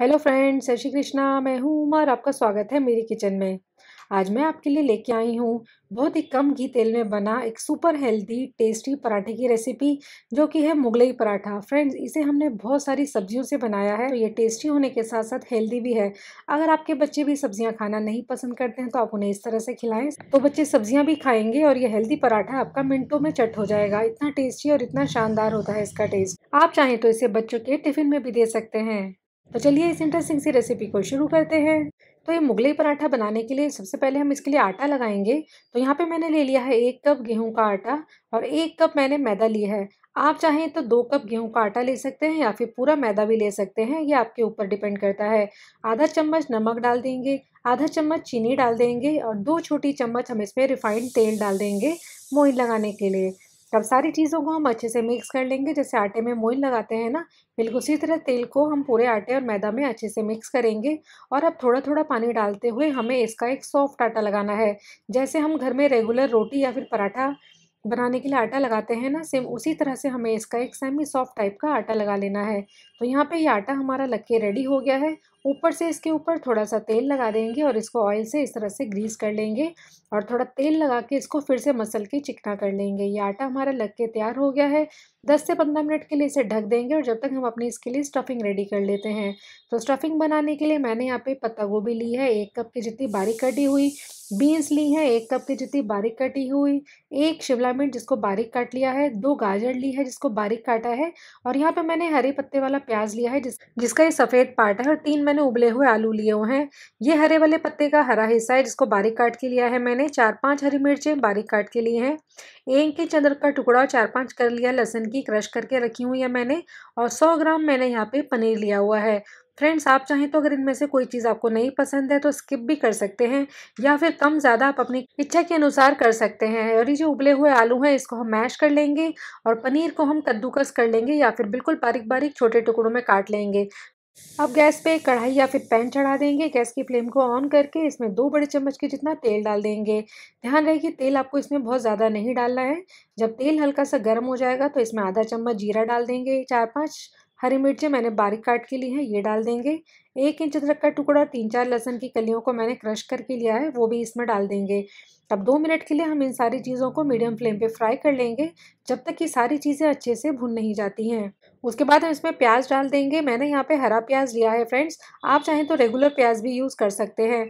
hello friends जय श्री कृष्णा मैं हूँ उमा आपका स्वागत है मेरी किचन में आज मैं आपके लिए लेके आई हूँ बहुत ही कम घी तेल में बना एक सुपर हेल्दी टेस्टी पराठे की रेसिपी जो कि है मुगलई पराठा फ्रेंड्स इसे हमने बहुत सारी सब्जियों से बनाया है तो ये टेस्टी होने के साथ साथ हेल्दी भी है अगर आपके बच्चे भी सब्जियां खाना नहीं पसंद करते हैं तो आप उन्हें इस तरह से खिलाएं तो बच्चे सब्जियाँ भी खाएंगे और ये हेल्दी पराठा आपका मिनटों में चट हो जाएगा इतना टेस्टी और इतना शानदार होता है इसका टेस्ट आप चाहें तो इसे बच्चों के टिफिन में भी दे सकते हैं तो चलिए इस इंटरेस्टिंग सी रेसिपी को शुरू करते हैं तो ये मुगलई पराठा बनाने के लिए सबसे पहले हम इसके लिए आटा लगाएंगे तो यहाँ पे मैंने ले लिया है एक कप गेहूं का आटा और एक कप मैंने मैदा लिया है आप चाहें तो दो कप गेहूं का आटा ले सकते हैं या फिर पूरा मैदा भी ले सकते हैं ये आपके ऊपर डिपेंड करता है आधा चम्मच नमक डाल देंगे आधा चम्मच चीनी डाल देंगे और दो छोटी चम्मच हम इसमें रिफाइंड तेल डाल देंगे मोइन लगाने के लिए तब सारी चीज़ों को हम अच्छे से मिक्स कर लेंगे जैसे आटे में मोइन लगाते हैं ना बिल्कुल उसी तरह तेल को हम पूरे आटे और मैदा में अच्छे से मिक्स करेंगे और अब थोड़ा थोड़ा पानी डालते हुए हमें इसका एक सॉफ्ट आटा लगाना है जैसे हम घर में रेगुलर रोटी या फिर पराठा बनाने के लिए आटा लगाते हैं ना सेम उसी तरह से हमें इसका एक सेमी सॉफ्ट टाइप का आटा लगा लेना है तो यहाँ पे ये यह आटा हमारा लग के रेडी हो गया है ऊपर से इसके ऊपर थोड़ा सा तेल लगा देंगे और इसको ऑयल से इस तरह से ग्रीस कर लेंगे और थोड़ा तेल लगा के इसको फिर से मसल के चिकना कर लेंगे ये आटा हमारा लग के तैयार हो गया है दस से पंद्रह मिनट के लिए इसे ढक देंगे और जब तक हम अपनी इसके लिए स्टफिंग रेडी कर लेते हैं तो स्टफिंग बनाने के लिए मैंने यहाँ पे पत्ता गोभी ली है एक कप की जितनी बारीक कटी हुई बीन्स ली है एक कप की जितनी बारीक कटी हुई एक शिमला मिर्च जिसको बारीक काट लिया है दो गाजर ली है जिसको बारीक काटा है और यहाँ पे मैंने हरे पत्ते वाला प्याज लिया है जिस, जिसका ये सफ़ेद पार्ट है और तीन मैंने उबले हुए आलू लिए हुए हैं ये हरे वाले पत्ते का हरा हिस्सा है जिसको बारीक काट के लिया है मैंने चार पांच हरी मिर्चें बारीक काट के लिए हैं एक के चंद्र का टुकड़ा चार पांच कर लिया लहसन की क्रश करके रखी हुई है मैंने और सौ ग्राम मैंने यहाँ पे पनीर लिया हुआ है फ्रेंड्स आप चाहें तो अगर इनमें से कोई चीज़ आपको नहीं पसंद है तो स्किप भी कर सकते हैं या फिर कम ज़्यादा आप अपनी इच्छा के अनुसार कर सकते हैं और ये जो उबले हुए आलू हैं इसको हम मैश कर लेंगे और पनीर को हम कद्दूकस कर लेंगे या फिर बिल्कुल बारीक बारीक छोटे टुकड़ों में काट लेंगे अब गैस पे कढ़ाई या फिर पैन चढ़ा देंगे गैस की फ्लेम को ऑन करके इसमें दो बड़े चम्मच के जितना तेल डाल देंगे ध्यान रहे कि तेल आपको इसमें बहुत ज़्यादा नहीं डालना है जब तेल हल्का सा गर्म हो जाएगा तो इसमें आधा चम्मच जीरा डाल देंगे चार पाँच हरी मिर्चें मैंने बारीक काट के लिए हैं ये डाल देंगे एक इंच अदरक का टुकड़ा तीन चार लहसन की कलियों को मैंने क्रश करके लिया है वो भी इसमें डाल देंगे अब दो मिनट के लिए हम इन सारी चीज़ों को मीडियम फ्लेम पे फ्राई कर लेंगे जब तक कि सारी चीज़ें अच्छे से भुन नहीं जाती हैं उसके बाद हम इसमें प्याज डाल देंगे मैंने यहाँ पे हरा प्याज लिया है फ्रेंड्स आप चाहें तो रेगुलर प्याज भी यूज़ कर सकते हैं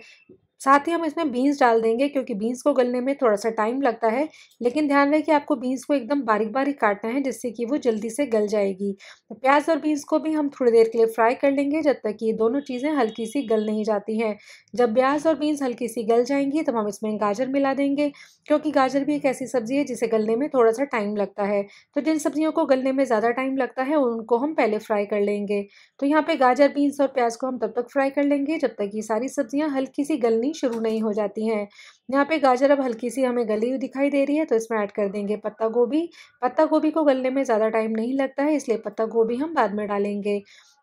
साथ ही हम इसमें बीन्स डाल देंगे क्योंकि बीन्स को गलने में थोड़ा सा टाइम लगता है लेकिन ध्यान रहे कि आपको बीन्स को एकदम बारीक बारीक काटना है जिससे कि वो जल्दी से गल जाएगी तो प्याज और बीन्स को भी हम थोड़ी देर के लिए फ्राई कर लेंगे जब तक कि ये दोनों चीज़ें हल्की सी गल नहीं जाती हैं जब प्याज और बीन्स हल्की सी गल जाएंगी तब हम इसमें गाजर मिला देंगे क्योंकि गाजर भी एक ऐसी सब्ज़ी है जिसे गलने में थोड़ा सा टाइम लगता है तो जिन सब्ज़ियों को गलने में ज़्यादा टाइम लगता है उनको हम पहले फ्राई कर लेंगे तो यहाँ पर गाजर बीन्स और प्याज को हम तब तक फ्राई कर लेंगे जब तक ये सारी सब्ज़ियाँ हल्की सी गलनी कटिंग शुरू नहीं हो जाती हैं यहाँ पे गाजर अब हल्की सी हमें गली हुई दिखाई दे रही है तो इसमें ऐड कर देंगे पत्ता गोभी पत्ता गोभी को गलने में ज़्यादा टाइम नहीं लगता है इसलिए पत्ता गोभी हम बाद में डालेंगे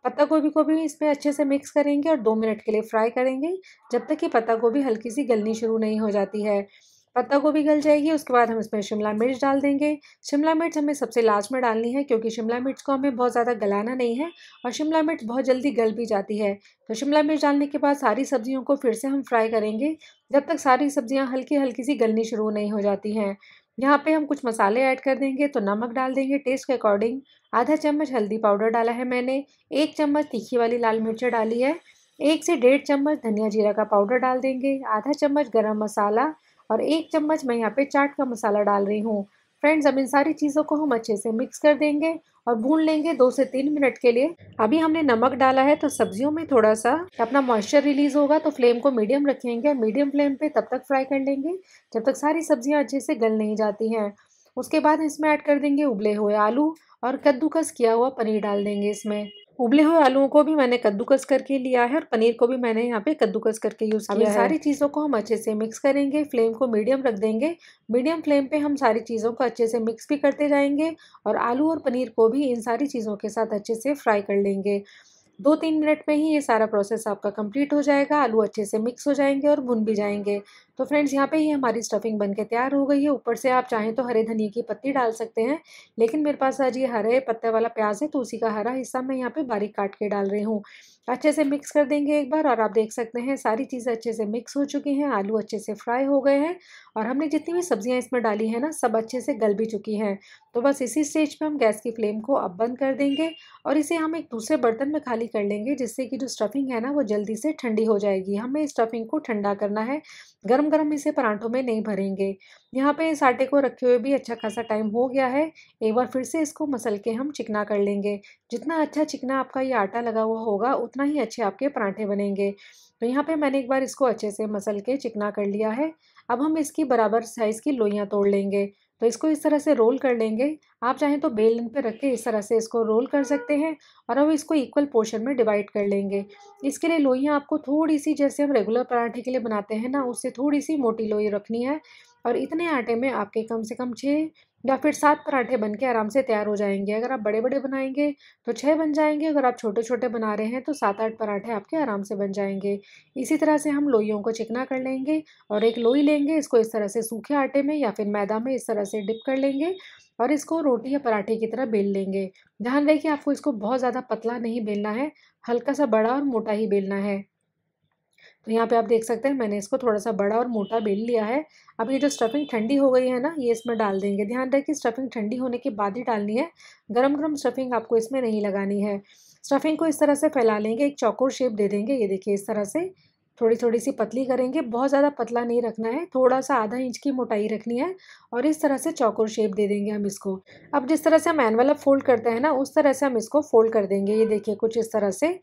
पत्ता गोभी को भी इसमें अच्छे से मिक्स करेंगे और दो मिनट के लिए फ्राई करेंगे जब तक कि पत्ता गोभी हल्की सी गलनी शुरू नहीं हो जाती है पत्ता गोभी गल जाएगी उसके बाद हम इसमें शिमला मिर्च डाल देंगे शिमला मिर्च हमें सबसे लास्ट में डालनी है क्योंकि शिमला मिर्च को हमें बहुत ज़्यादा गलाना नहीं है और शिमला मिर्च बहुत जल्दी गल भी जाती है तो शिमला मिर्च डालने के बाद सारी सब्जियों को फिर से हम फ्राई करेंगे जब तक सारी सब्जियाँ हल्की हल्की सी गलनी शुरू नहीं हो जाती हैं यहाँ पे हम कुछ मसाले ऐड कर देंगे तो नमक डाल देंगे टेस्ट के अकॉर्डिंग आधा चम्मच हल्दी पाउडर डाला है मैंने एक चम्मच तीखी वाली लाल मिर्चें डाली है एक से डेढ़ चम्मच धनिया जीरा का पाउडर डाल देंगे आधा चम्मच गरम मसाला और एक चम्मच मैं यहाँ पे चाट का मसाला डाल रही हूँ फ्रेंड्स अब इन सारी चीज़ों को हम अच्छे से मिक्स कर देंगे और भून लेंगे दो से तीन मिनट के लिए अभी हमने नमक डाला है तो सब्जियों में थोड़ा सा अपना मॉइस्चर रिलीज होगा तो फ्लेम को मीडियम रखेंगे मीडियम फ्लेम पे तब तक फ्राई कर लेंगे जब तक सारी सब्जियां अच्छे से गल नहीं जाती हैं उसके बाद इसमें ऐड कर देंगे उबले हुए आलू और कद्दूकस किया हुआ पनीर डाल देंगे इसमें उबले हुए आलूओं को भी मैंने कद्दूकस करके लिया है और पनीर को भी मैंने यहाँ पे कद्दूकस करके यूज़ किया है सारी चीज़ों को हम अच्छे से मिक्स करेंगे फ्लेम को मीडियम रख देंगे मीडियम फ्लेम पे हम सारी चीज़ों को अच्छे से मिक्स भी करते जाएंगे और आलू और पनीर को भी इन सारी चीज़ों के साथ अच्छे से फ्राई कर लेंगे दो तीन मिनट में ही ये सारा प्रोसेस आपका कंप्लीट हो जाएगा आलू अच्छे से मिक्स हो जाएंगे और भुन भी जाएंगे तो फ्रेंड्स यहाँ पे ही हमारी स्टफिंग बनके तैयार हो गई है ऊपर से आप चाहें तो हरे धनिया की पत्ती डाल सकते हैं लेकिन मेरे पास आज ये हरे पत्ते वाला प्याज है तो उसी का हरा हिस्सा मैं यहाँ पे बारीक काट के डाल रही हूँ अच्छे से मिक्स कर देंगे एक बार और आप देख सकते हैं सारी चीज़ें अच्छे से मिक्स हो चुकी हैं आलू अच्छे से फ्राई हो गए हैं और हमने जितनी भी सब्जियाँ इसमें डाली हैं ना सब अच्छे से गल भी चुकी हैं तो बस इसी स्टेज पर हम गैस की फ्लेम को अब बंद कर देंगे और इसे हम एक दूसरे बर्तन में खाली कर लेंगे जिससे कि जो स्टफिंग है ना वो जल्दी से ठंडी हो जाएगी हमें स्टफिंग को ठंडा करना है गरम गरम इसे परांठों में नहीं भरेंगे यहाँ पे इस आटे को रखे हुए भी अच्छा खासा टाइम हो गया है एक बार फिर से इसको मसल के हम चिकना कर लेंगे जितना अच्छा चिकना आपका ये आटा लगा हुआ होगा उतना ही अच्छे आपके परांठे बनेंगे तो यहाँ पे मैंने एक बार इसको अच्छे से मसल के चिकना कर लिया है अब हम इसकी बराबर साइज़ की लोइयाँ तोड़ लेंगे तो इसको इस तरह से रोल कर लेंगे आप चाहें तो बेलन पे रख के इस तरह से इसको रोल कर सकते हैं और अब इसको इक्वल पोर्शन में डिवाइड कर लेंगे इसके लिए लोइयाँ आपको थोड़ी सी जैसे हम रेगुलर पराठे के लिए बनाते हैं ना उससे थोड़ी सी मोटी लोई रखनी है और इतने आटे में आपके कम से कम छः या फिर सात पराठे बन के आराम से तैयार हो जाएंगे अगर आप बड़े बड़े बनाएंगे तो छः बन जाएंगे अगर आप छोटे छोटे बना रहे हैं तो सात आठ पराठे आपके आराम से बन जाएंगे इसी तरह से हम लोइयों को चिकना कर लेंगे और एक लोई लेंगे इसको इस तरह से सूखे आटे में या फिर मैदा में इस तरह से डिप कर लेंगे और इसको रोटी या पराठे की तरह बेल लेंगे ध्यान रहे कि आपको इसको बहुत ज़्यादा पतला नहीं बेलना है हल्का सा बड़ा और मोटा ही बेलना है तो यहाँ पे आप देख सकते हैं मैंने इसको थोड़ा सा बड़ा और मोटा बेल लिया है अब ये जो स्टफिंग ठंडी हो गई है ना ये इसमें डाल देंगे ध्यान रखें स्टफिंग ठंडी होने के बाद ही डालनी है गरम गरम स्टफिंग आपको इसमें नहीं लगानी है स्टफिंग को इस तरह से फैला लेंगे एक चौकोर शेप दे देंगे ये देखिए इस तरह से थोड़ी थोड़ी सी पतली करेंगे बहुत ज़्यादा पतला नहीं रखना है थोड़ा सा आधा इंच की मोटाई रखनी है और इस तरह से चौकोर शेप दे देंगे हम इसको अब जिस तरह से हम एनवेलप फोल्ड करते हैं ना उस तरह से हम इसको फोल्ड कर देंगे ये देखिए कुछ इस तरह से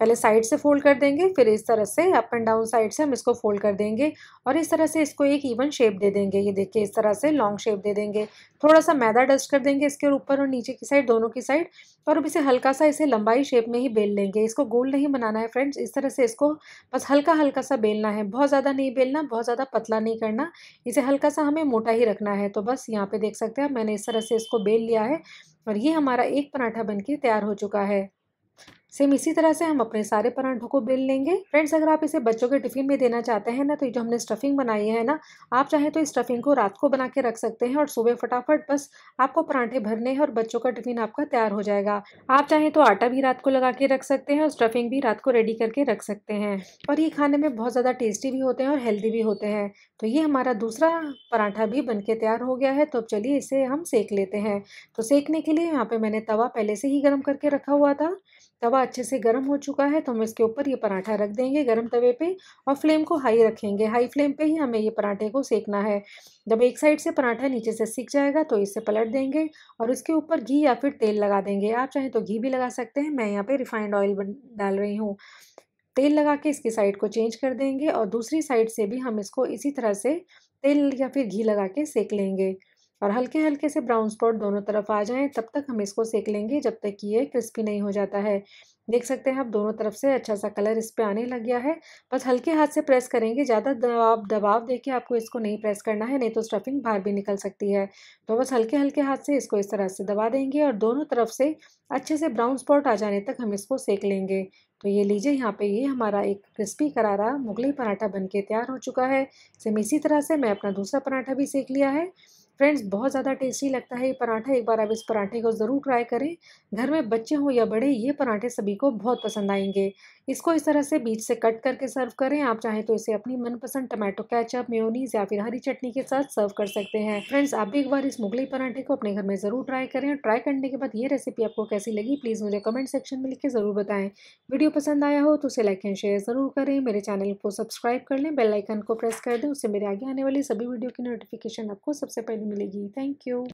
पहले साइड से फोल्ड कर देंगे फिर इस तरह से अप एंड डाउन साइड से हम इसको फोल्ड कर देंगे और इस तरह से इसको एक इवन शेप दे देंगे ये देखिए इस तरह से लॉन्ग शेप दे देंगे थोड़ा सा मैदा डस्ट कर देंगे इसके ऊपर और नीचे की साइड दोनों की साइड और अब इसे हल्का सा इसे लंबाई शेप में ही बेल लेंगे इसको गोल नहीं बनाना है फ्रेंड्स इस तरह से इसको बस हल्का हल्का सा बेलना है बहुत ज़्यादा नहीं बेलना बहुत ज़्यादा पतला नहीं करना इसे हल्का सा हमें मोटा ही रखना है तो बस यहाँ पर देख सकते हैं मैंने इस तरह से इसको बेल लिया है और ये हमारा एक पराठा बन तैयार हो चुका है सेम इसी तरह से हम अपने सारे परांठों को बेल लेंगे फ्रेंड्स अगर आप इसे बच्चों के टिफिन में देना चाहते हैं ना तो जो हमने स्टफिंग बनाई है ना आप चाहे तो इस स्टफिंग को रात को बना के रख सकते हैं और सुबह फटाफट बस आपको परांठे भरने हैं और बच्चों का टिफिन आपका तैयार हो जाएगा आप चाहे तो आटा भी रात को लगा के रख सकते हैं और स्टफिंग भी रात को रेडी करके रख सकते हैं और ये खाने में बहुत ज़्यादा टेस्टी भी होते हैं और हेल्दी भी होते हैं तो ये हमारा दूसरा पराठा भी बन के तैयार हो गया है तो अब चलिए इसे हम सेक लेते हैं तो सेकने के लिए यहाँ पे मैंने तवा पहले से ही गर्म करके रखा हुआ था तवा अच्छे से गर्म हो चुका है तो हम इसके ऊपर ये पराठा रख देंगे गर्म तवे पे और फ्लेम को हाई रखेंगे हाई फ्लेम पे ही हमें ये पराठे को सेकना है जब एक साइड से पराठा नीचे से सीख जाएगा तो इसे पलट देंगे और इसके ऊपर घी या फिर तेल लगा देंगे आप चाहें तो घी भी लगा सकते हैं मैं यहाँ पर रिफाइंड ऑयल डाल रही हूँ तेल लगा के इसकी साइड को चेंज कर देंगे और दूसरी साइड से भी हम इसको इसी तरह से तेल या फिर घी लगा के सेक लेंगे और हल्के हल्के से ब्राउन स्पॉट दोनों तरफ आ जाएं तब तक हम इसको सेक लेंगे जब तक कि ये क्रिस्पी नहीं हो जाता है देख सकते हैं आप दोनों तरफ से अच्छा सा कलर इस पर आने लग गया है बस हल्के हाथ से प्रेस करेंगे ज़्यादा दबाव दबाव दे के आपको इसको नहीं प्रेस करना है नहीं तो स्टफिंग बाहर भी निकल सकती है तो बस हल्के हल्के हाथ से इसको इस तरह से दबा देंगे और दोनों तरफ से अच्छे से ब्राउन स्पॉट आ जाने तक हम इसको सेक लेंगे तो ये लीजिए यहाँ पे ये हमारा एक क्रिस्पी करारा मुगली पराठा बनके तैयार हो चुका है सेम इसी तरह से मैं अपना दूसरा पराठा भी सेक लिया है फ्रेंड्स बहुत ज़्यादा टेस्टी लगता है ये पराठा एक बार आप इस पराठे को ज़रूर ट्राई करें घर में बच्चे हों या बड़े ये पराठे सभी को बहुत पसंद आएंगे इसको इस तरह से बीच से कट करके सर्व करें आप चाहें तो इसे अपनी मनपसंद टमाटो कैचअप मेयोनीज या फिर हरी चटनी के साथ सर्व कर सकते हैं फ्रेंड्स आप भी एक बार इस मुगली पराठे को अपने घर में जरूर ट्राई करें और ट्राई करने के बाद ये रेसिपी आपको कैसी लगी प्लीज़ मुझे कमेंट सेक्शन में लिख के ज़रूर बताएं वीडियो पसंद आया हो तो उसे लाइक एंड शेयर ज़रूर करें मेरे चैनल को सब्सक्राइब कर लें बेलाइकन को प्रेस कर दें उससे मेरे आगे आने वाली सभी वीडियो की नोटिफिकेशन आपको सबसे पहले मिलेगी थैंक यू